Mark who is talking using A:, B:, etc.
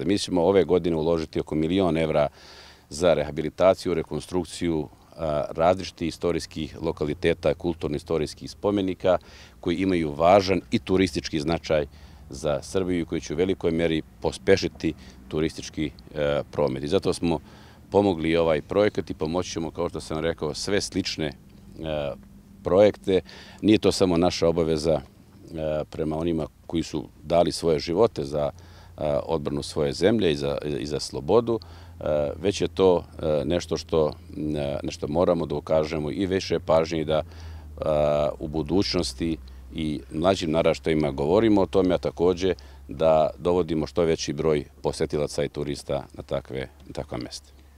A: mjesta. Dakle, mi ćemo ove godine uložiti oko milion evra za rehabilitaciju, rekonstrukciju različitih istorijskih lokaliteta, kulturno-istorijskih spomenika koji imaju važan i turistički značaj za Srbiju i koji će u velikoj meri pospešiti turistički e, promet. I zato smo pomogli ovaj projekat i pomoći ćemo, kao što sam rekao, sve slične e, projekte. Nije to samo naša obaveza e, prema onima koji su dali svoje živote za Srbiju, odbranu svoje zemlje i za slobodu, već je to nešto što moramo da ukažemo i veše pažnje da u budućnosti i mlađim naraštajima govorimo o tome, a također da dovodimo što veći broj posetilaca i turista na takve mjeste.